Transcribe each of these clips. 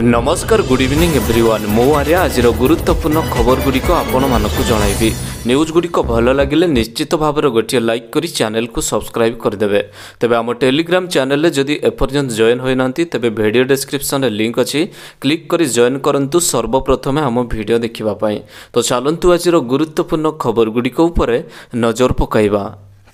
ନମସ୍କାର good evening every one ମୋ ଆରେ ଆଜିର ଗୁରୁତ୍ୱପୂର୍ଣ୍ଣ ଖବରଗୁଡ଼ିକ ଆପଣମାନଙ୍କୁ ଜଣାଇବି ନ୍ୟୁଜ୍ଗୁଡ଼ିକ ଭଲ ଲାଗିଲେ ନିଶ୍ଚିତ ଭାବରେ ଗୋଟିଏ ଲାଇକ୍ କରି ଚ୍ୟାନେଲ୍କୁ ସବସ୍କ୍ରାଇବ୍ କରିଦେବେ ତେବେ ଆମ ଟେଲିଗ୍ରାମ ଚ୍ୟାନେଲରେ ଯଦି ଏପର୍ଯ୍ୟନ୍ତ ଜଏନ୍ ହୋଇନାହାନ୍ତି ତେବେ ଭିଡ଼ିଓ ଡେସ୍କ୍ରିପ୍ସନ୍ରେ ଲିଙ୍କ୍ ଅଛି କ୍ଲିକ୍ କରି ଜଏନ୍ କରନ୍ତୁ ସର୍ବପ୍ରଥମେ ଆମ ଭିଡ଼ିଓ ଦେଖିବା ପାଇଁ ତ ଚାଲନ୍ତୁ ଆଜିର ଗୁରୁତ୍ୱପୂର୍ଣ୍ଣ ଖବରଗୁଡ଼ିକ ଉପରେ ନଜର ପକାଇବା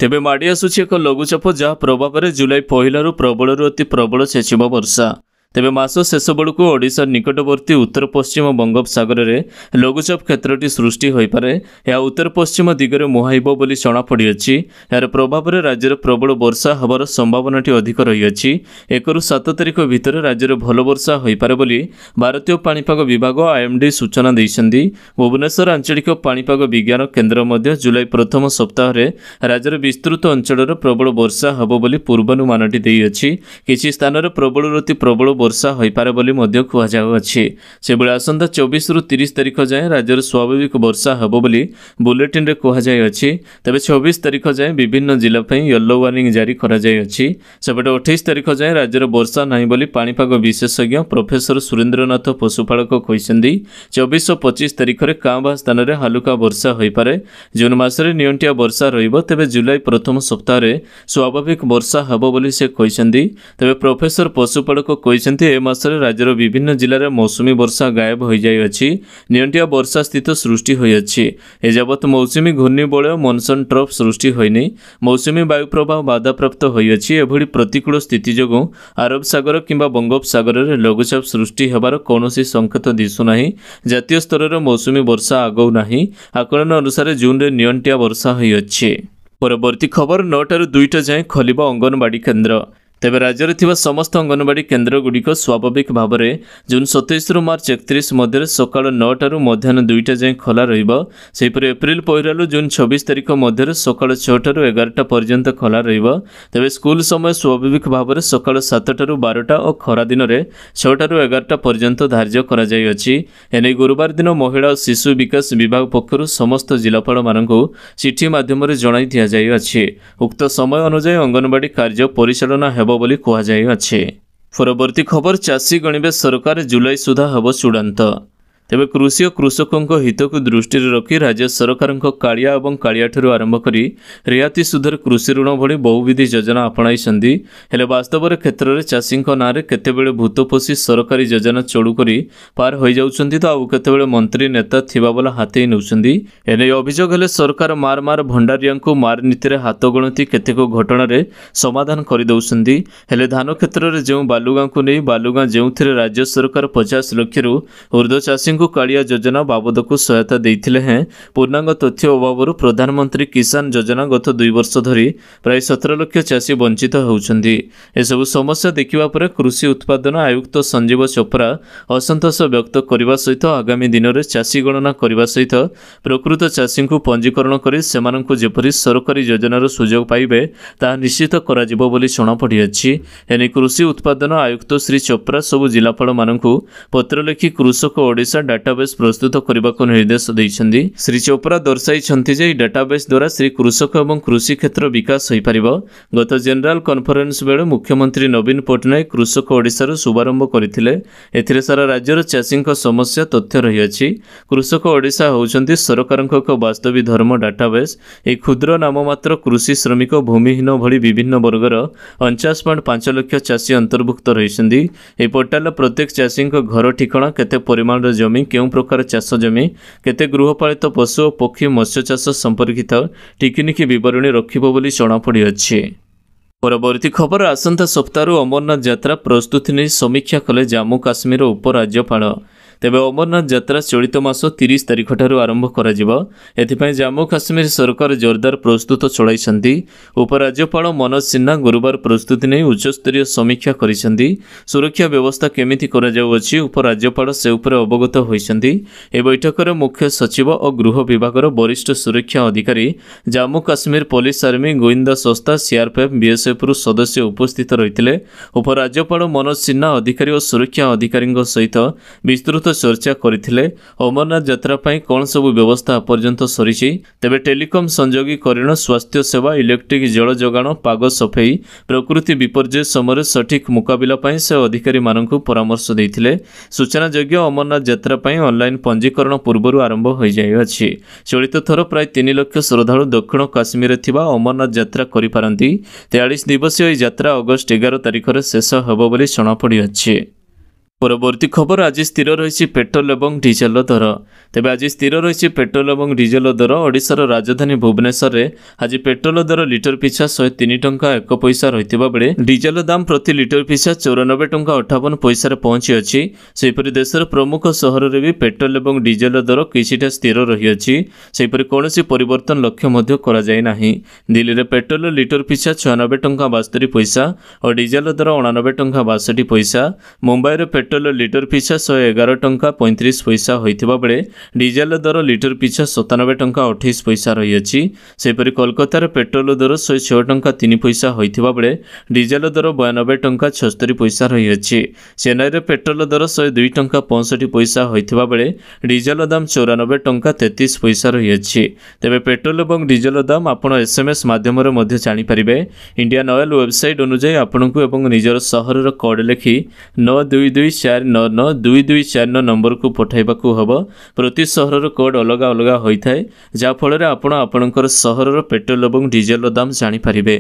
ତେବେ ମାଡ଼ି ଆସୁଛି ଏକ ଲଘୁଚାପ ଯାହା ପ୍ରଭାବରେ ଜୁଲାଇ ପହିଲାରୁ ପ୍ରବଳରୁ ଅତି ପ୍ରବଳ ଛେଚିବ ବର୍ଷା ତେବେ ମାସ ଶେଷ ବେଳକୁ ଓଡ଼ିଶା ନିକଟବର୍ତ୍ତୀ ଉତ୍ତର ପଶ୍ଚିମ ବଙ୍ଗୋପସାଗରରେ ଲଘୁଚାପ କ୍ଷେତ୍ରଟି ସୃଷ୍ଟି ହୋଇପାରେ ଏହା ଉତ୍ତର ପଶ୍ଚିମ ଦିଗରେ ମୁହାଇବ ବୋଲି ଜଣାପଡ଼ିଅଛି ଏହାର ପ୍ରଭାବରେ ରାଜ୍ୟରେ ପ୍ରବଳ ବର୍ଷା ହେବାର ସମ୍ଭାବନାଟି ଅଧିକ ରହିଅଛି ଏକରୁ ସାତ ତାରିଖ ଭିତରେ ରାଜ୍ୟରେ ଭଲ ବର୍ଷା ହୋଇପାରେ ବୋଲି ଭାରତୀୟ ପାଣିପାଗ ବିଭାଗ ଆଇଏମ୍ଡି ସୂଚନା ଦେଇଛନ୍ତି ଭୁବନେଶ୍ୱର ଆଞ୍ଚଳିକ ପାଣିପାଗ ବିଜ୍ଞାନ କେନ୍ଦ୍ର ମଧ୍ୟ ଜୁଲାଇ ପ୍ରଥମ ସପ୍ତାହରେ ରାଜ୍ୟର ବିସ୍ତୃତ ଅଞ୍ଚଳରେ ପ୍ରବଳ ବର୍ଷା ହେବ ବୋଲି ପୂର୍ବାନୁମାନଟି ଦେଇଅଛି କିଛି ସ୍ଥାନରେ ପ୍ରବଳରୁ ପ୍ରବଳ ବର୍ଷା ହୋଇପାରେ ବୋଲି ମଧ୍ୟ କୁହାଯାଉଅଛି ସେଭଳି ଆସନ୍ତା ଚବିଶରୁ ତିରିଶ ତାରିଖ ଯାଏଁ ରାଜ୍ୟରେ ସ୍ୱାଭାବିକ ବର୍ଷା ହେବ ବୋଲି ବୁଲେଟିନ୍ରେ କୁହାଯାଇଅଛି ତେବେ ଛବିଶ ତାରିଖ ଯାଏଁ ବିଭିନ୍ନ ଜିଲ୍ଲା ପାଇଁ ୟେଲୋ ୱାର୍ଣ୍ଣିଂ ଜାରି କରାଯାଇଅଛି ସେପଟେ ଅଠେଇଶ ତାରିଖ ଯାଏଁ ରାଜ୍ୟରେ ବର୍ଷା ନାହିଁ ବୋଲି ପାଣିପାଗ ବିଶେଷଜ୍ଞ ପ୍ରଫେସର ସୁରେନ୍ଦ୍ରନାଥ ପଶୁପାଳକ କହିଛନ୍ତି ଚବିଶ ଓ ପଚିଶ ତାରିଖରେ କାଁ ଭାଁ ସ୍ଥାନରେ ହାଲୁକା ବର୍ଷା ହୋଇପାରେ ଜୁନ୍ ମାସରେ ନିଅଣ୍ଟିଆ ବର୍ଷା ରହିବ ତେବେ ଜୁଲାଇ ପ୍ରଥମ ସପ୍ତାହରେ ସ୍ୱାଭାବିକ ବର୍ଷା ହେବ ବୋଲି ସେ କହିଛନ୍ତି ତେବେ ପ୍ରଫେସର ପଶୁପାଳକ କହିଛନ୍ତି କହିଛନ୍ତି ଏ ମାସରେ ରାଜ୍ୟର ବିଭିନ୍ନ ଜିଲ୍ଲାରେ ମୌସୁମୀ ବର୍ଷା ଗାୟବ ହୋଇଯାଇଅଛି ନିଅଣ୍ଟିଆ ବର୍ଷା ସ୍ଥିତ ସୃଷ୍ଟି ହୋଇଅଛି ଏଯାବତ୍ ମୌସୁମୀ ଘୂର୍ଣ୍ଣିବଳୟ ମନସନ୍ ଟ୍ରଫ୍ ସୃଷ୍ଟି ହୋଇନି ମୌସୁମୀ ବାୟୁ ପ୍ରବାହ ବାଧାପ୍ରାପ୍ତ ହୋଇଅଛି ଏଭଳି ପ୍ରତିକୂଳ ସ୍ଥିତି ଯୋଗୁଁ ଆରବ ସାଗର କିମ୍ବା ବଙ୍ଗୋପସାଗରରେ ଲଘୁଚାପ ସୃଷ୍ଟି ହେବାର କୌଣସି ସଙ୍କେତ ଦିଶୁନାହିଁ ଜାତୀୟ ସ୍ତରରେ ମୌସୁମୀ ବର୍ଷା ଆଗଉ ନାହିଁ ଆକଳନ ଅନୁସାରେ ଜୁନ୍ରେ ନିଅଣ୍ଟିଆ ବର୍ଷା ହୋଇଅଛି ପରବର୍ତ୍ତୀ ଖବର ନଅଟାରୁ ଦୁଇଟା ଯାଏଁ ଖୋଲିବ ଅଙ୍ଗନବାଡ଼ି କେନ୍ଦ୍ର ତେବେ ରାଜ୍ୟରେ ଥିବା ସମସ୍ତ ଅଙ୍ଗନବାଡ଼ି କେନ୍ଦ୍ରଗୁଡ଼ିକ ସ୍ୱାଭାବିକ ଭାବରେ ଜୁନ୍ ସତେଇଶରୁ ମାର୍ଚ୍ଚ ଏକତିରିଶ ମଧ୍ୟରେ ସକାଳ ନଅଟାରୁ ମଧ୍ୟାହ୍ନ ଦୁଇଟା ଯାଏଁ ଖୋଲା ରହିବ ସେହିପରି ଏପ୍ରିଲ ପହିଲାରୁ ଜୁନ୍ ଛବିଶ ତାରିଖ ମଧ୍ୟରେ ସକାଳ ଛଅଟାରୁ ଏଗାରଟା ପର୍ଯ୍ୟନ୍ତ ଖୋଲା ରହିବ ତେବେ ସ୍କୁଲ ସମୟ ସ୍ୱାଭାବିକ ଭାବରେ ସକାଳ ସାତଟାରୁ ବାରଟା ଓ ଖରାଦିନରେ ଛଅଟାରୁ ଏଗାରଟା ପର୍ଯ୍ୟନ୍ତ ଧାର୍ଯ୍ୟ କରାଯାଇଅଛି ଏନେଇ ଗୁରୁବାର ଦିନ ମହିଳା ଓ ଶିଶୁ ବିକାଶ ବିଭାଗ ପକ୍ଷରୁ ସମସ୍ତ ଜିଲ୍ଲାପାଳମାନଙ୍କୁ ଚିଠି ମାଧ୍ୟମରେ ଜଣାଇ ଦିଆଯାଇଅଛି ଉକ୍ତ ସମୟ ଅନୁଯାୟୀ ଅଙ୍ଗନବାଡ଼ି କାର୍ଯ୍ୟ ପରିଚାଳନା ହେବ ହେବ ବୋଲି କୁହାଯାଇଅଛି ପରବର୍ତ୍ତୀ ଖବର ଚାଷୀ ଗଣିବେ ସରକାର ଜୁଲାଇ ସୁଦ୍ଧା ହେବ ଚୂଡ଼ାନ୍ତ ତେବେ କୃଷି ଓ କୃଷକଙ୍କ ହିତକୁ ଦୃଷ୍ଟିରେ ରଖି ରାଜ୍ୟ ସରକାରଙ୍କ କାଳିଆ ଏବଂ କାଳିଆଠାରୁ ଆରମ୍ଭ କରି ରିହାତି ସୁଧରେ କୃଷି ଋଣ ଭଳି ବହୁବିଧି ଯୋଜନା ଆପଣାଇଛନ୍ତି ହେଲେ ବାସ୍ତବରେ କ୍ଷେତ୍ରରେ ଚାଷୀଙ୍କ ନାଁରେ କେତେବେଳେ ଭୂତପୋଷି ସରକାରୀ ଯୋଜନା ଚଳୁ କରି ପାର ହୋଇଯାଉଛନ୍ତି ତ ଆଉ କେତେବେଳେ ମନ୍ତ୍ରୀ ନେତା ଥିବା ବୋଲି ହାତେଇ ନେଉଛନ୍ତି ଏ ନେଇ ଅଭିଯୋଗ ହେଲେ ସରକାର ମାର ମାର ଭଣ୍ଡାରିଆଙ୍କୁ ମାର ନୀତିରେ ହାତ ଗଣତି କେତେକ ଘଟଣାରେ ସମାଧାନ କରିଦେଉଛନ୍ତି ହେଲେ ଧାନ କ୍ଷେତ୍ରରେ ଯେଉଁ ବାଲୁଗାଁକୁ ନେଇ ବାଲୁଗାଁ ଯେଉଁଥିରେ ରାଜ୍ୟ ସରକାର ପଚାଶ ଲକ୍ଷରୁ ଉର୍ଦ୍ଧ୍ୱ ଚାଷୀ ଚାଷୀଙ୍କୁ କାଳିଆ ଯୋଜନା ବାବଦକୁ ସହାୟତା ଦେଇଥିଲେ ହେଁ ପୂର୍ଣ୍ଣାଙ୍ଗ ତଥ୍ୟ ଅଭାବରୁ ପ୍ରଧାନମନ୍ତ୍ରୀ କିଷାନ ଯୋଜନା ଗତ ଦୁଇ ବର୍ଷ ଧରି ପ୍ରାୟ ସତର ଲକ୍ଷ ଚାଷୀ ବଞ୍ଚିତ ହେଉଛନ୍ତି ଏସବୁ ସମସ୍ୟା ଦେଖିବା ପରେ କୃଷି ଉତ୍ପାଦନ ଆୟୁକ୍ତ ସଞ୍ଜୀବ ଚୋପ୍ରା ଅସନ୍ତୋଷ ବ୍ୟକ୍ତ କରିବା ସହିତ ଆଗାମୀ ଦିନରେ ଚାଷୀ ଗଣନା କରିବା ସହିତ ପ୍ରକୃତ ଚାଷୀଙ୍କୁ ପଞ୍ଜୀକରଣ କରି ସେମାନଙ୍କୁ ଯେପରି ସରକାରୀ ଯୋଜନାର ସୁଯୋଗ ପାଇବେ ତାହା ନିଶ୍ଚିତ କରାଯିବ ବୋଲି ଜଣାପଡ଼ିଅଛି ଏନେଇ କୃଷି ଉତ୍ପାଦନ ଆୟୁକ୍ତ ଶ୍ରୀ ଚୋପ୍ରା ସବୁ ଜିଲ୍ଲାପାଳମାନଙ୍କୁ ପତ୍ର ଲେଖି କୃଷକ ଓଡ଼ିଶା ଡାଟାବେସ୍ ପ୍ରସ୍ତୁତ କରିବାକୁ ନିର୍ଦ୍ଦେଶ ଦେଇଛନ୍ତି ଶ୍ରୀ ଚୋପ୍ରା ଦର୍ଶାଇଛନ୍ତି ଯେ ଏହି ଡାଟାବେସ୍ ଦ୍ୱାରା ଶ୍ରୀ କୃଷକ ଏବଂ କୃଷି କ୍ଷେତ୍ର ବିକାଶ ହୋଇପାରିବ ଗତ ଜେନେରାଲ୍ କନ୍ଫରେନ୍ସ ବେଳେ ମୁଖ୍ୟମନ୍ତ୍ରୀ ନବୀନ ପଟ୍ଟନାୟକ କୃଷକ ଓଡ଼ିଶାରୁ ଶୁଭାରମ୍ଭ କରିଥିଲେ ଏଥିରେ ସାରା ରାଜ୍ୟର ଚାଷୀଙ୍କ ସମସ୍ୟା ତଥ୍ୟ ରହିଅଛି କୃଷକ ଓଡ଼ିଶା ହେଉଛନ୍ତି ସରକାରଙ୍କ ଏକ ବାସ୍ତବୀ ଧର୍ମ ଡାଟାବେସ୍ ଏହି କ୍ଷୁଦ୍ର ନାମମାତ୍ର କୃଷି ଶ୍ରମିକ ଭୂମିହୀନ ଭଳି ବିଭିନ୍ନ ବର୍ଗର ଅଣଚାଶ ପଏଣ୍ଟ ପାଞ୍ଚ ଲକ୍ଷ ଚାଷୀ ଅନ୍ତର୍ଭୁକ୍ତ ରହିଛନ୍ତି ଏହି ପୋର୍ଟାଲର ପ୍ରତ୍ୟେକ ଚାଷୀଙ୍କ ଘର ଠିକଣା କେତେ ପରିମାଣର ଜମି ଜମି କେଉଁ ପ୍ରକାର ଚାଷ ଜମି କେତେ ଗୃହପାଳିତ ପଶୁ ଓ ପକ୍ଷୀ ମତ୍ସ୍ୟ ଚାଷ ସମ୍ପର୍କିତ ଟିକିନିଖି ବିବରଣୀ ରଖିବ ବୋଲି ଜଣାପଡ଼ିଅଛି ପରବର୍ତ୍ତୀ ଖବର ଆସନ୍ତା ସପ୍ତାହରୁ ଅମରନାଥ ଯାତ୍ରା ପ୍ରସ୍ତୁତି ନେଇ ସମୀକ୍ଷା କଲେ ଜାମ୍ମୁ କାଶ୍ମୀରର ଉପରାଜ୍ୟପାଳ ତେବେ ଅମରନାଥ ଯାତ୍ରା ଚଳିତ ମାସ ତିରିଶ ତାରିଖଠାରୁ ଆରମ୍ଭ କରାଯିବ ଏଥିପାଇଁ ଜାମ୍ମୁ କାଶ୍ମୀର ସରକାର ଜୋରଦାର ପ୍ରସ୍ତୁତ ଚଳାଇଛନ୍ତି ଉପରାଜ୍ୟପାଳ ମନୋଜ ସିହ୍ନା ଗୁରୁବାର ପ୍ରସ୍ତୁତି ନେଇ ଉଚ୍ଚସ୍ତରୀୟ ସମୀକ୍ଷା କରିଛନ୍ତି ସୁରକ୍ଷା ବ୍ୟବସ୍ଥା କେମିତି କରାଯାଉଅଛି ଉପରାଜ୍ୟପାଳ ସେ ଉପରେ ଅବଗତ ହୋଇଛନ୍ତି ଏହି ବୈଠକରେ ମୁଖ୍ୟ ସଚିବ ଓ ଗୃହ ବିଭାଗର ବରିଷ୍ଠ ସୁରକ୍ଷା ଅଧିକାରୀ ଜାମ୍ମୁ କାଶ୍ମୀର ପୋଲିସ ଆର୍ମି ଗୋଇନ୍ଦା ସଂସ୍ଥା ସିଆର୍ପିଏଫ୍ ବିଏସ୍ଏଫ୍ରୁ ସଦସ୍ୟ ଉପସ୍ଥିତ ରହିଥିଲେ ଉପରାଜ୍ୟପାଳ ମନୋଜ ସିହ୍ନା ଅଧିକାରୀ ଓ ସୁରକ୍ଷା ଅଧିକାରୀଙ୍କ ସହିତ ବିସ୍ତୃତ ଚର୍ଚ୍ଚା କରିଥିଲେ ଅମରନାଥ ଯାତ୍ରା ପାଇଁ କ'ଣ ସବୁ ବ୍ୟବସ୍ଥା ପର୍ଯ୍ୟନ୍ତ ସରିଛି ତେବେ ଟେଲିକମ୍ ସଂଯୋଗୀକରଣ ସ୍ୱାସ୍ଥ୍ୟ ସେବା ଇଲେକ୍ଟ୍ରିକ୍ ଜଳ ଯୋଗାଣ ପାଗ ସଫେଇ ପ୍ରକୃତି ବିପର୍ଯ୍ୟୟ ସମୟରେ ସଠିକ୍ ମୁକାବିଲା ପାଇଁ ସେ ଅଧିକାରୀମାନଙ୍କୁ ପରାମର୍ଶ ଦେଇଥିଲେ ସୂଚନାଯୋଗ୍ୟ ଅମରନାଥ ଯାତ୍ରା ପାଇଁ ଅନ୍ଲାଇନ୍ ପଞ୍ଜୀକରଣ ପୂର୍ବରୁ ଆରମ୍ଭ ହୋଇଯାଇଅଛି ଚଳିତ ଥର ପ୍ରାୟ ତିନି ଲକ୍ଷ ଶ୍ରଦ୍ଧାଳୁ ଦକ୍ଷିଣ କାଶ୍ମୀରରେ ଥିବା ଅମରନାଥ ଯାତ୍ରା କରିପାରନ୍ତି ତେୟାଳିଶ ଦିବସୀୟ ଏହି ଯାତ୍ରା ଅଗଷ୍ଟ ଏଗାର ତାରିଖରେ ଶେଷ ହେବ ବୋଲି ଜଣାପଡ଼ିଅଛି পরবর্তী খবর আজ স্থির রয়েছে পেট্রোল এবং ডিজেল দর তবে আজ স্থির রয়েছে পেট্রোল এবং ডিজেল দর ওড়িশার রাজধানী ভুবনেশ্বর আজ পেট্রোল দর লিটর পিছা শহে তিন টাকা এক পয়সা রয়েছে বেড়ে ডিজেল দাম প্রতি লিটর পিছা চৌরানবে টাকা অঠাবন পয়সার পৌঁছিছি সেইপরি দেশের প্রমুখ সহরের বি পেট্রোল এবং ডিজেল দর কিছুটা স্থির রয়েছে সেইপরি কৌশি পরিবর্তন লক্ষ্য করা যায় না দিল্লির পেট্রোল লিটর পিছা ছয়ানবে টাকা বাস্তরি পয়সা ও ডিজেল দর অଣାনবে টাকা বাষট্টি পয়সা মুম্বাইর পেট্রোল ପେଟ୍ରୋଲ ଲିଟର ପିଛା ଶହେ ଏଗାର ଟଙ୍କା ପଇଁତିରିଶ ପଇସା ହୋଇଥିବା ବେଳେ ଡିଜେଲ ଦର ଲିଟର ପିଛା ସତାନବେ ଟଙ୍କା ଅଠେଇଶ ପଇସା ରହିଅଛି ସେହିପରି କୋଲକାତାର ପେଟ୍ରୋଲ ଦର ଶହେ ଛଅ ଟଙ୍କା ତିନି ପଇସା ହୋଇଥିବା ବେଳେ ଡିଜେଲ ଦର ବୟାନବେ ଟଙ୍କା ଛଅସ୍ତରି ପଇସା ରହିଅଛି ଚେନ୍ନାଇରେ ପେଟ୍ରୋଲ ଦର ଶହେ ଦୁଇ ଟଙ୍କା ପଞ୍ଚଷଠି ପଇସା ହୋଇଥିବା ବେଳେ ଡିଜେଲ ଦାମ ଚଉରାନବେ ଟଙ୍କା ତେତିଶ ପଇସା ରହିଅଛି ତେବେ ପେଟ୍ରୋଲ ଏବଂ ଡିଜେଲ ଦାମ ଆପଣ ଏସ୍ଏମ୍ଏସ୍ ମାଧ୍ୟମରେ ମଧ୍ୟ ଜାଣିପାରିବେ ଇଣ୍ଡିଆନ୍ ଅଏଲ୍ ୱେବସାଇଟ୍ ଅନୁଯାୟୀ ଆପଣଙ୍କୁ ଏବଂ ନିଜର ସହରର କୋଡ଼ ଲେଖି ନଅ ଦୁଇ ଦୁଇ ଚାରି ନଅ ନଅ ଦୁଇ ଦୁଇ ଚାରି ନଅ ନମ୍ବରକୁ ପଠାଇବାକୁ ହେବ ପ୍ରତି ସହରର କୋଡ଼ ଅଲଗା ଅଲଗା ହୋଇଥାଏ ଯାହାଫଳରେ ଆପଣ ଆପଣଙ୍କର ସହରର ପେଟ୍ରୋଲ ଏବଂ ଡିଜେଲର ଦାମ ଜାଣିପାରିବେ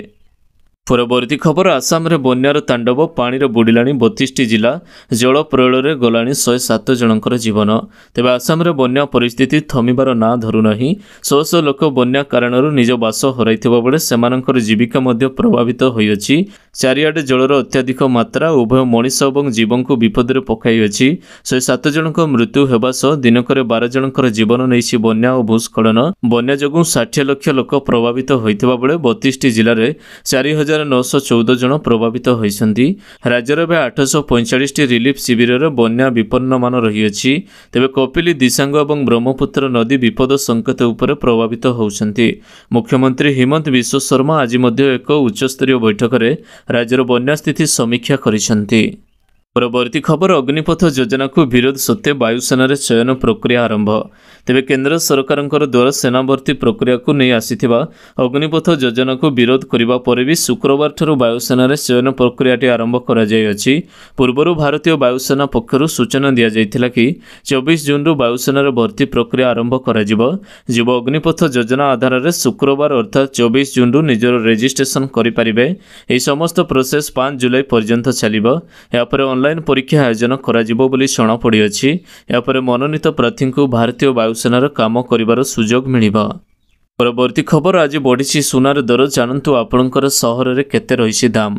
ପରବର୍ତ୍ତୀ ଖବର ଆସାମରେ ବନ୍ୟାର ତାଣ୍ଡବ ପାଣିରେ ବୁଡ଼ିଲାଣି ବତିଶଟି ଜିଲ୍ଲା ଜଳ ପ୍ରଳୟରେ ଗଲାଣି ଶହେ ସାତ ଜଣଙ୍କର ଜୀବନ ତେବେ ଆସାମରେ ବନ୍ୟା ପରିସ୍ଥିତି ଥମିବାର ନାଁ ଧରୁନାହିଁ ଶହ ଶହ ଲୋକ ବନ୍ୟା କାରଣରୁ ନିଜ ବାସ ହରାଇଥିବା ବେଳେ ସେମାନଙ୍କର ଜୀବିକା ମଧ୍ୟ ପ୍ରଭାବିତ ହୋଇଅଛି ଚାରିଆଡ଼େ ଜଳର ଅତ୍ୟଧିକ ମାତ୍ରା ଉଭୟ ମଣିଷ ଏବଂ ଜୀବଙ୍କୁ ବିପଦରେ ପକାଇଅଛି ଶହେ ସାତ ଜଣଙ୍କ ମୃତ୍ୟୁ ହେବା ସହ ଦିନକରେ ବାର ଜଣଙ୍କର ଜୀବନ ନେଇଛି ବନ୍ୟା ଓ ଭୂସ୍ଖଳନ ବନ୍ୟା ଯୋଗୁଁ ଷାଠିଏ ଲକ୍ଷ ଲୋକ ପ୍ରଭାବିତ ହୋଇଥିବା ବେଳେ ବତିଶଟି ଜିଲ୍ଲାରେ ଚାରି ହଜାର ହଜାର ନଅଶହ ଚଉଦ ଜଣ ପ୍ରଭାବିତ ହୋଇଛନ୍ତି ରାଜ୍ୟରେ ଏବେ ଆଠଶହ ପଇଁଚାଳିଶଟି ରିଲିଫ୍ ଶିବିରର ବନ୍ୟା ବିପନ୍ନମାନ ରହିଅଛି ତେବେ କପିଲି ଦିଶାଙ୍ଗ ଏବଂ ବ୍ରହ୍ମପୁତ୍ର ନଦୀ ବିପଦ ସଙ୍କେତ ଉପରେ ପ୍ରଭାବିତ ହେଉଛନ୍ତି ମୁଖ୍ୟମନ୍ତ୍ରୀ ହିମନ୍ତ ବିଶ୍ୱ ଶର୍ମା ଆଜି ମଧ୍ୟ ଏକ ଉଚ୍ଚସ୍ତରୀୟ ବୈଠକରେ ରାଜ୍ୟର ବନ୍ୟା ସ୍ଥିତି ସମୀକ୍ଷା କରିଛନ୍ତି ପରବର୍ତ୍ତୀ ଖବର ଅଗ୍ନିପଥ ଯୋଜନାକୁ ବିରୋଧ ସତ୍ତ୍ୱେ ବାୟୁସେନାରେ ଚୟନ ପ୍ରକ୍ରିୟା ଆରମ୍ଭ ତେବେ କେନ୍ଦ୍ର ସରକାରଙ୍କର ଦ୍ୱାରା ସେନାବର୍ତ୍ତୀ ପ୍ରକ୍ରିୟାକୁ ନେଇ ଆସିଥିବା ଅଗ୍ନିପଥ ଯୋଜନାକୁ ବିରୋଧ କରିବା ପରେ ବି ଶୁକ୍ରବାରଠାରୁ ବାୟୁସେନାରେ ଚୟନ ପ୍ରକ୍ରିୟାଟି ଆରମ୍ଭ କରାଯାଇଅଛି ପୂର୍ବରୁ ଭାରତୀୟ ବାୟୁସେନା ପକ୍ଷରୁ ସୂଚନା ଦିଆଯାଇଥିଲା କି ଚବିଶ ଜୁନ୍ରୁ ବାୟୁସେନାର ଭର୍ତ୍ତି ପ୍ରକ୍ରିୟା ଆରମ୍ଭ କରାଯିବ ଯୁବ ଅଗ୍ନିପଥ ଯୋଜନା ଆଧାରରେ ଶୁକ୍ରବାର ଅର୍ଥାତ୍ ଚବିଶ ଜୁନ୍ରୁ ନିଜର ରେଜିଷ୍ଟ୍ରେସନ୍ କରିପାରିବେ ଏହି ସମସ୍ତ ପ୍ରୋସେସ୍ ପାଞ୍ଚ ଜୁଲାଇ ପର୍ଯ୍ୟନ୍ତ ଚାଲିବ ଏହାପରେ ଅନ୍ଲାଇନ୍ ଅନ୍ଲାଇନ୍ ପରୀକ୍ଷା ଆୟୋଜନ କରାଯିବ ବୋଲି ଜଣାପଡ଼ିଅଛି ଏହାପରେ ମନୋନୀତ ପ୍ରାର୍ଥୀଙ୍କୁ ଭାରତୀୟ ବାୟୁସେନାର କାମ କରିବାର ସୁଯୋଗ ମିଳିବ ପରବର୍ତ୍ତୀ ଖବର ଆଜି ବଢ଼ିଛି ସୁନାର ଦର ଜାଣନ୍ତୁ ଆପଣଙ୍କର ସହରରେ କେତେ ରହିଛି ଦାମ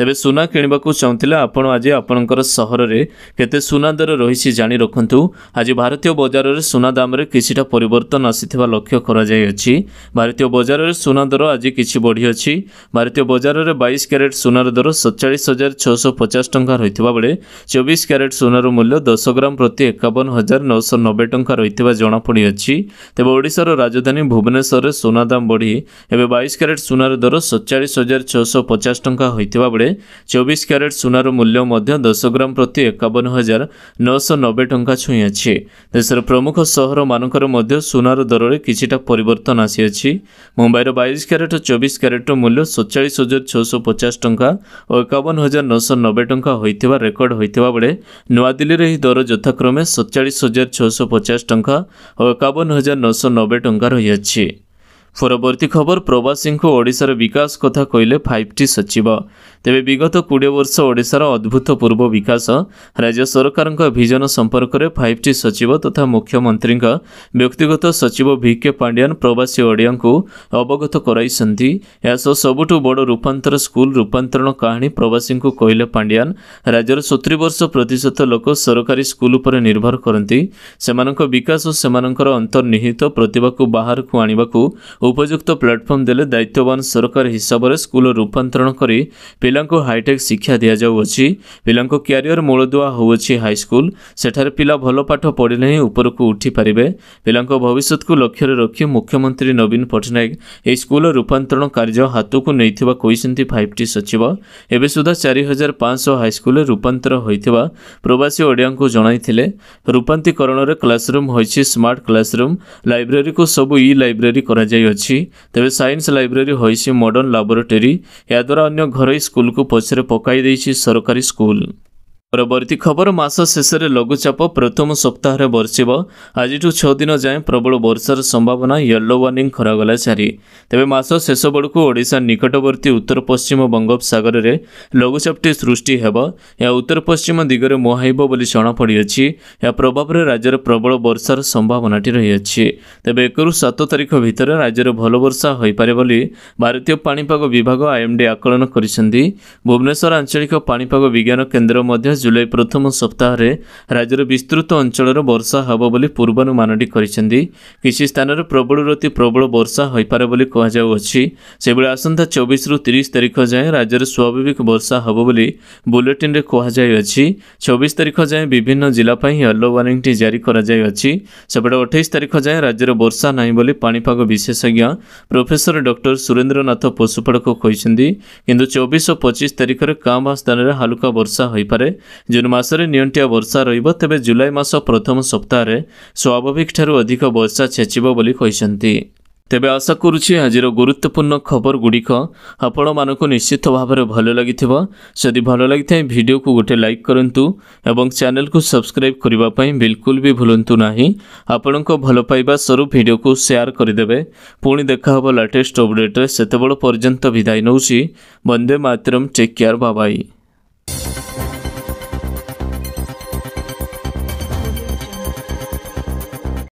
ତେବେ ସୁନା କିଣିବାକୁ ଚାହୁଁଥିଲେ ଆପଣ ଆଜି ଆପଣଙ୍କର ସହରରେ କେତେ ସୁନା ଦର ରହିଛି ଜାଣି ରଖନ୍ତୁ ଆଜି ଭାରତୀୟ ବଜାରରେ ସୁନା ଦାମରେ କିଛିଟା ପରିବର୍ତ୍ତନ ଆସିଥିବା ଲକ୍ଷ୍ୟ କରାଯାଇଅଛି ଭାରତୀୟ ବଜାରରେ ସୁନା ଦର ଆଜି କିଛି ବଢ଼ିଅଛି ଭାରତୀୟ ବଜାରରେ ବାଇଶ କ୍ୟାରେଟ୍ ସୁନାର ଦର ସତଚାଳିଶ ହଜାର ଛଅଶହ ପଚାଶ ଟଙ୍କା ରହିଥିବା ବେଳେ ଚବିଶ କ୍ୟାରେଟ୍ ସୁନାର ମୂଲ୍ୟ ଦଶ ଗ୍ରାମ ପ୍ରତି ଏକାବନ ହଜାର ନଅଶହ ନବେ ଟଙ୍କା ରହିଥିବା ଜଣାପଡ଼ିଅଛି ତେବେ ଓଡ଼ିଶାର ରାଜଧାନୀ ଭୁବନେଶ୍ୱରରେ ସୁନା ଦାମ ବଢ଼ି ଏବେ ବାଇଶ କ୍ୟାରେଟ୍ ସୁନାର ଦର ସତଚାଳିଶ ହଜାର ଛଅଶହ ପଚାଶ ଟଙ୍କା ହୋଇଥିବା ବେଳେ କୋଡ଼ିଏ ଚବିଶ କ୍ୟାରେଟ୍ ସୁନାର ମୂଲ୍ୟ ମଧ୍ୟ ଦଶ ଗ୍ରାମ ପ୍ରତି ଏକାବନ ହଜାର ନଅଶହ ନବେ ଟଙ୍କା ଛୁଇଁଅଛି ଦେଶର ପ୍ରମୁଖ ସହରମାନଙ୍କରେ ମଧ୍ୟ ସୁନାର ଦରରେ କିଛିଟା ପରିବର୍ତ୍ତନ ଆସିଅଛି ମୁମ୍ବାଇର ବାଇଶ କ୍ୟାରେଟ୍ ଓ ଚବିଶ କ୍ୟାରେଟ୍ର ମୂଲ୍ୟ ସତଚାଳିଶ ହଜାର ଛଅଶହ ପଚାଶ ଟଙ୍କା ଓ ଏକାବନ ହଜାର ନଅଶହ ନବେ ଟଙ୍କା ହୋଇଥିବା ରେକର୍ଡ଼ ହୋଇଥିବା ବେଳେ ନୂଆଦିଲ୍ଲୀରେ ଏହି ଦର ଯଥାକ୍ରମେ ସତଚାଳିଶ ହଜାର ଛଅଶହ ପଚାଶ ଟଙ୍କା ଓ ଏକାବନ ହଜାର ନଅଶହ ନବେ ଟଙ୍କା ରହିଅଛି ପରବର୍ତ୍ତୀ ଖବର ପ୍ରବାସୀଙ୍କୁ ଓଡ଼ିଶାର ବିକାଶ କଥା କହିଲେ ଫାଇଭ୍ ଟି ସଚିବ ତେବେ ବିଗତ କୋଡ଼ିଏ ବର୍ଷ ଓଡ଼ିଶାର ଅଭୂତପୂର୍ବ ବିକାଶ ରାଜ୍ୟ ସରକାରଙ୍କ ଭିଜନ ସମ୍ପର୍କରେ ଫାଇଭ୍ ଟି ସଚିବ ତଥା ମୁଖ୍ୟମନ୍ତ୍ରୀଙ୍କ ବ୍ୟକ୍ତିଗତ ସଚିବ ଭି କେ ପାଣ୍ଡିଆନ୍ ପ୍ରବାସୀ ଓଡ଼ିଆଙ୍କୁ ଅବଗତ କରାଇଛନ୍ତି ଏହାସହ ସବୁଠୁ ବଡ଼ ରୂପାନ୍ତର ସ୍କୁଲ୍ ରୂପାନ୍ତରଣ କାହାଣୀ ପ୍ରବାସୀଙ୍କୁ କହିଲେ ପାଣ୍ଡିଆନ୍ ରାଜ୍ୟର ସତୁରୀ ବର୍ଷ ପ୍ରତିଶତ ଲୋକ ସରକାରୀ ସ୍କୁଲ୍ ଉପରେ ନିର୍ଭର କରନ୍ତି ସେମାନଙ୍କ ବିକାଶ ସେମାନଙ୍କର ଅନ୍ତର୍ନିହିତ ପ୍ରତିଭାକୁ ବାହାରକୁ ଆଣିବାକୁ ଉପଯୁକ୍ତ ପ୍ଲାଟଫର୍ମ ଦେଲେ ଦାୟିତ୍ୱବାନ ସରକାର ହିସାବରେ ସ୍କୁଲ ରୂପାନ୍ତରଣ କରି ପିଲାଙ୍କୁ ହାଇଟେକ୍ ଶିକ୍ଷା ଦିଆଯାଉଅଛି ପିଲାଙ୍କ କ୍ୟାରିୟର ମୂଳଦୁଆ ହେଉଅଛି ହାଇସ୍କୁଲ ସେଠାରେ ପିଲା ଭଲ ପାଠ ପଢ଼ିଲେ ହିଁ ଉପରକୁ ଉଠିପାରିବେ ପିଲାଙ୍କ ଭବିଷ୍ୟତକୁ ଲକ୍ଷ୍ୟରେ ରଖି ମୁଖ୍ୟମନ୍ତ୍ରୀ ନବୀନ ପଟ୍ଟନାୟକ ଏହି ସ୍କୁଲ ରୂପାନ୍ତରଣ କାର୍ଯ୍ୟ ହାତକୁ ନେଇଥିବା କହିଛନ୍ତି ଫାଇଭ୍ ଟି ସଚିବ ଏବେ ସୁଦ୍ଧା ଚାରି ହଜାର ପାଞ୍ଚଶହ ହାଇସ୍କୁଲରେ ରୂପାନ୍ତର ହୋଇଥିବା ପ୍ରବାସୀ ଓଡ଼ିଆଙ୍କୁ ଜଣାଇଥିଲେ ରୂପାନ୍ତିକରଣରେ କ୍ଲାସରୁମ୍ ହୋଇଛି ସ୍ମାର୍ଟ କ୍ଲାସରୁମ୍ ଲାଇବ୍ରେରୀକୁ ସବୁ ଇ ଲାଇବ୍ରେରୀ କରାଯାଇଅଛି स ल्रेरी मर्डर्ण लाटेरी या अन्य घरै स्कु पछाडि सरकारी स्कूल ପରବର୍ତ୍ତୀ ଖବର ମାସ ଶେଷରେ ଲଘୁଚାପ ପ୍ରଥମ ସପ୍ତାହରେ ବର୍ଷିବ ଆଜିଠୁ ଛଅ ଦିନ ଯାଏଁ ପ୍ରବଳ ବର୍ଷାର ସମ୍ଭାବନା ୟେଲୋ ୱାର୍ଣ୍ଣିଂ ଖରାଗଲା ଚାରି ତେବେ ମାସ ଶେଷ ବେଳକୁ ଓଡ଼ିଶା ନିକଟବର୍ତ୍ତୀ ଉତ୍ତର ପଶ୍ଚିମ ବଙ୍ଗୋପସାଗରରେ ଲଘୁଚାପଟି ସୃଷ୍ଟି ହେବ ଏହା ଉତ୍ତର ପଶ୍ଚିମ ଦିଗରେ ମୁହାଇବ ବୋଲି ଜଣାପଡ଼ିଅଛି ଏହା ପ୍ରଭାବରେ ରାଜ୍ୟରେ ପ୍ରବଳ ବର୍ଷାର ସମ୍ଭାବନାଟି ରହିଅଛି ତେବେ ଏକରୁ ସାତ ତାରିଖ ଭିତରେ ରାଜ୍ୟରେ ଭଲ ବର୍ଷା ହୋଇପାରେ ବୋଲି ଭାରତୀୟ ପାଣିପାଗ ବିଭାଗ ଆଇଏମ୍ଡି ଆକଳନ କରିଛନ୍ତି ଭୁବନେଶ୍ୱର ଆଞ୍ଚଳିକ ପାଣିପାଗ ବିଜ୍ଞାନ କେନ୍ଦ୍ର ମଧ୍ୟ ଜୁଲାଇ ପ୍ରଥମ ସପ୍ତାହରେ ରାଜ୍ୟର ବିସ୍ତୃତ ଅଞ୍ଚଳର ବର୍ଷା ହେବ ବୋଲି ପୂର୍ବାନୁମାନଟି କରିଛନ୍ତି କିଛି ସ୍ଥାନରେ ପ୍ରବଳରୁ ଅତି ପ୍ରବଳ ବର୍ଷା ହୋଇପାରେ ବୋଲି କୁହାଯାଉଅଛି ସେହିଭଳି ଆସନ୍ତା ଚବିଶରୁ ତିରିଶ ତାରିଖ ଯାଏଁ ରାଜ୍ୟରେ ସ୍ୱାଭାବିକ ବର୍ଷା ହେବ ବୋଲି ବୁଲେଟିନ୍ରେ କୁହାଯାଇଅଛି ଚବିଶ ତାରିଖ ଯାଏଁ ବିଭିନ୍ନ ଜିଲ୍ଲା ପାଇଁ ୟେଲୋ ୱାର୍ଣ୍ଣିଂଟି ଜାରି କରାଯାଇଅଛି ସେପଟେ ଅଠେଇଶ ତାରିଖ ଯାଏଁ ରାଜ୍ୟରେ ବର୍ଷା ନାହିଁ ବୋଲି ପାଣିପାଗ ବିଶେଷଜ୍ଞ ପ୍ରଫେସର ଡକ୍ଟର ସୁରେନ୍ଦ୍ରନାଥ ପଶୁପାଳକ କହିଛନ୍ତି କିନ୍ତୁ ଚବିଶ ଓ ପଚିଶ ତାରିଖରେ କାଁ ବା ସ୍ଥାନରେ ହାଲୁକା ବର୍ଷା ହୋଇପାରେ ଯେଉଁ ମାସରେ ନିଅଣ୍ଟିଆ ବର୍ଷା ରହିବ ତେବେ ଜୁଲାଇ ମାସ ପ୍ରଥମ ସପ୍ତାହରେ ସ୍ୱାଭାବିକ ଠାରୁ ଅଧିକ ବର୍ଷା ଛେଚିବ ବୋଲି କହିଛନ୍ତି ତେବେ ଆଶା କରୁଛି ଆଜିର ଗୁରୁତ୍ୱପୂର୍ଣ୍ଣ ଖବର ଗୁଡ଼ିକ ଆପଣମାନଙ୍କୁ ନିଶ୍ଚିତ ଭାବରେ ଭଲ ଲାଗିଥିବ ଯଦି ଭଲ ଲାଗିଥାଏ ଭିଡ଼ିଓକୁ ଗୋଟେ ଲାଇକ୍ କରନ୍ତୁ ଏବଂ ଚ୍ୟାନେଲକୁ ସବସ୍କ୍ରାଇବ୍ କରିବା ପାଇଁ ବିଲକୁଲ ବି ଭୁଲନ୍ତୁ ନାହିଁ ଆପଣଙ୍କ ଭଲ ପାଇବା ସ୍ୱରୂପ ଭିଡ଼ିଓକୁ ସେୟାର କରିଦେବେ ପୁଣି ଦେଖା ହେବ ଲାଟେଷ୍ଟ ଅପଡ଼େଟ୍ରେ ସେତେବେଳେ ପର୍ଯ୍ୟନ୍ତ ବିଦାୟ ନେଉଛି ବନ୍ଦେ ମାତରମ୍ ଟେକ୍ କେୟାର ବାବାଇ